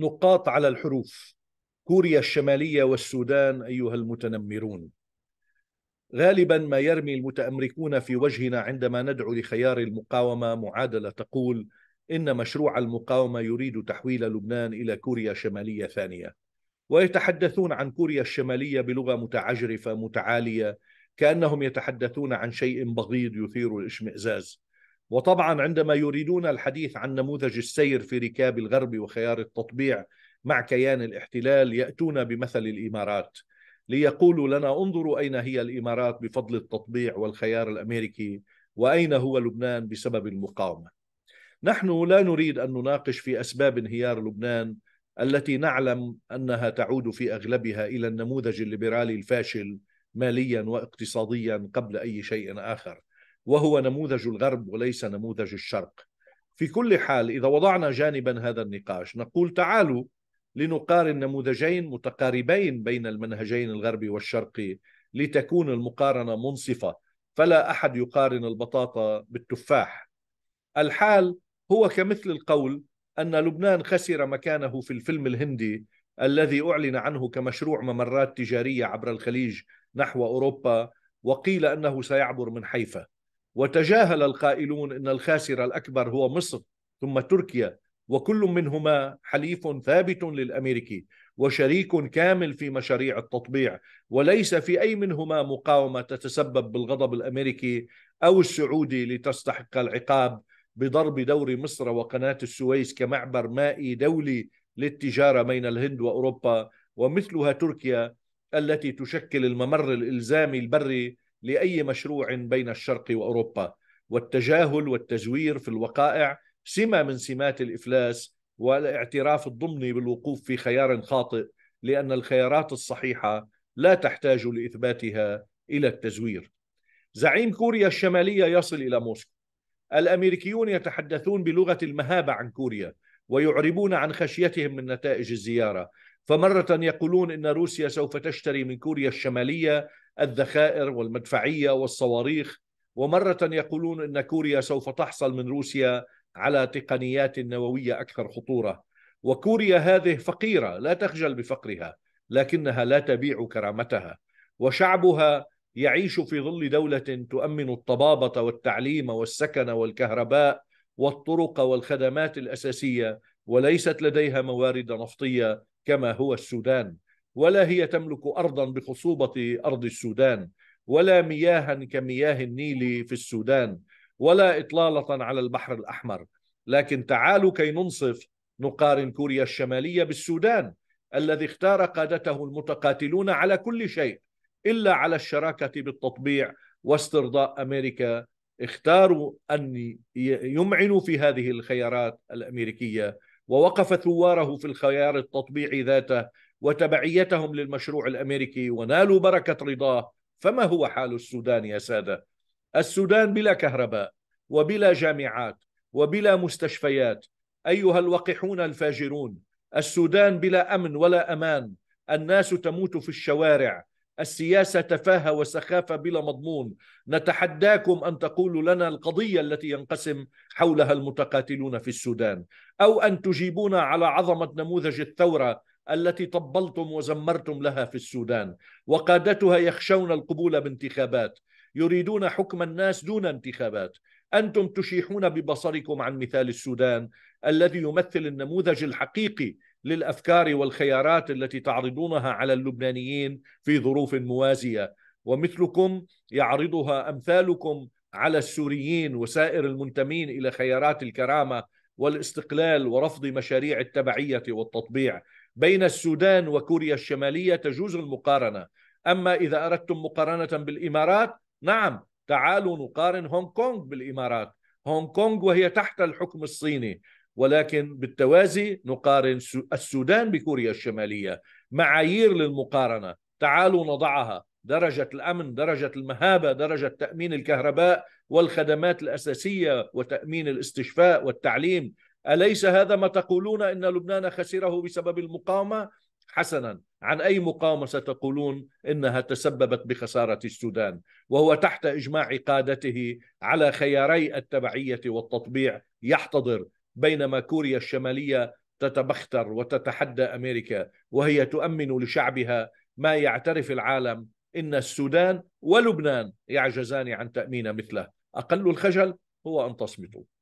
نقاط على الحروف كوريا الشمالية والسودان أيها المتنمرون غالبا ما يرمي المتأمركون في وجهنا عندما ندعو لخيار المقاومة معادلة تقول إن مشروع المقاومة يريد تحويل لبنان إلى كوريا شمالية ثانية ويتحدثون عن كوريا الشمالية بلغة متعجرفة متعالية كأنهم يتحدثون عن شيء بغيض يثير الاشمئزاز وطبعا عندما يريدون الحديث عن نموذج السير في ركاب الغرب وخيار التطبيع مع كيان الاحتلال ياتون بمثل الامارات ليقولوا لنا انظروا اين هي الامارات بفضل التطبيع والخيار الامريكي واين هو لبنان بسبب المقاومه. نحن لا نريد ان نناقش في اسباب انهيار لبنان التي نعلم انها تعود في اغلبها الى النموذج الليبرالي الفاشل ماليا واقتصاديا قبل اي شيء اخر. وهو نموذج الغرب وليس نموذج الشرق في كل حال اذا وضعنا جانبا هذا النقاش نقول تعالوا لنقارن نموذجين متقاربين بين المنهجين الغربي والشرقي لتكون المقارنه منصفه فلا احد يقارن البطاطا بالتفاح الحال هو كمثل القول ان لبنان خسر مكانه في الفيلم الهندي الذي اعلن عنه كمشروع ممرات تجاريه عبر الخليج نحو اوروبا وقيل انه سيعبر من حيفا وتجاهل القائلون ان الخاسر الاكبر هو مصر ثم تركيا وكل منهما حليف ثابت للامريكي وشريك كامل في مشاريع التطبيع وليس في اي منهما مقاومه تتسبب بالغضب الامريكي او السعودي لتستحق العقاب بضرب دور مصر وقناه السويس كمعبر مائي دولي للتجاره بين الهند واوروبا ومثلها تركيا التي تشكل الممر الالزامي البري لاي مشروع بين الشرق واوروبا والتجاهل والتزوير في الوقائع سمه من سمات الافلاس والاعتراف الضمني بالوقوف في خيار خاطئ لان الخيارات الصحيحه لا تحتاج لاثباتها الى التزوير. زعيم كوريا الشماليه يصل الى موسكو. الامريكيون يتحدثون بلغه المهابه عن كوريا ويعربون عن خشيتهم من نتائج الزياره، فمره يقولون ان روسيا سوف تشتري من كوريا الشماليه الذخائر والمدفعيه والصواريخ ومره يقولون ان كوريا سوف تحصل من روسيا على تقنيات نوويه اكثر خطوره وكوريا هذه فقيره لا تخجل بفقرها لكنها لا تبيع كرامتها وشعبها يعيش في ظل دوله تؤمن الطبابه والتعليم والسكن والكهرباء والطرق والخدمات الاساسيه وليست لديها موارد نفطيه كما هو السودان ولا هي تملك أرضا بخصوبة أرض السودان ولا مياها كمياه النيل في السودان ولا إطلالة على البحر الأحمر لكن تعالوا كي ننصف نقارن كوريا الشمالية بالسودان الذي اختار قادته المتقاتلون على كل شيء إلا على الشراكة بالتطبيع واسترضاء أمريكا اختاروا أن يمعنوا في هذه الخيارات الأمريكية ووقف ثواره في الخيار التطبيعي ذاته وتبعيتهم للمشروع الامريكي ونالوا بركه رضاه فما هو حال السودان يا ساده السودان بلا كهرباء وبلا جامعات وبلا مستشفيات ايها الوقحون الفاجرون السودان بلا امن ولا امان الناس تموت في الشوارع السياسه تفاهه وسخافه بلا مضمون نتحداكم ان تقولوا لنا القضيه التي ينقسم حولها المتقاتلون في السودان او ان تجيبونا على عظمه نموذج الثوره التي طبلتم وزمرتم لها في السودان وقادتها يخشون القبول بانتخابات يريدون حكم الناس دون انتخابات انتم تشيحون ببصركم عن مثال السودان الذي يمثل النموذج الحقيقي للافكار والخيارات التي تعرضونها على اللبنانيين في ظروف موازيه ومثلكم يعرضها امثالكم على السوريين وسائر المنتمين الى خيارات الكرامه والاستقلال ورفض مشاريع التبعيه والتطبيع بين السودان وكوريا الشمالية تجوز المقارنة أما إذا أردتم مقارنة بالإمارات نعم تعالوا نقارن هونغ كونغ بالإمارات هونغ كونغ وهي تحت الحكم الصيني ولكن بالتوازي نقارن السودان بكوريا الشمالية معايير للمقارنة تعالوا نضعها درجة الأمن درجة المهابة درجة تأمين الكهرباء والخدمات الأساسية وتأمين الاستشفاء والتعليم أليس هذا ما تقولون إن لبنان خسره بسبب المقاومة حسنا عن أي مقاومة ستقولون إنها تسببت بخسارة السودان وهو تحت إجماع قادته على خياري التبعية والتطبيع يحتضر بينما كوريا الشمالية تتبختر وتتحدى أمريكا وهي تؤمن لشعبها ما يعترف العالم إن السودان ولبنان يعجزان عن تأمين مثله أقل الخجل هو أن تصمتوا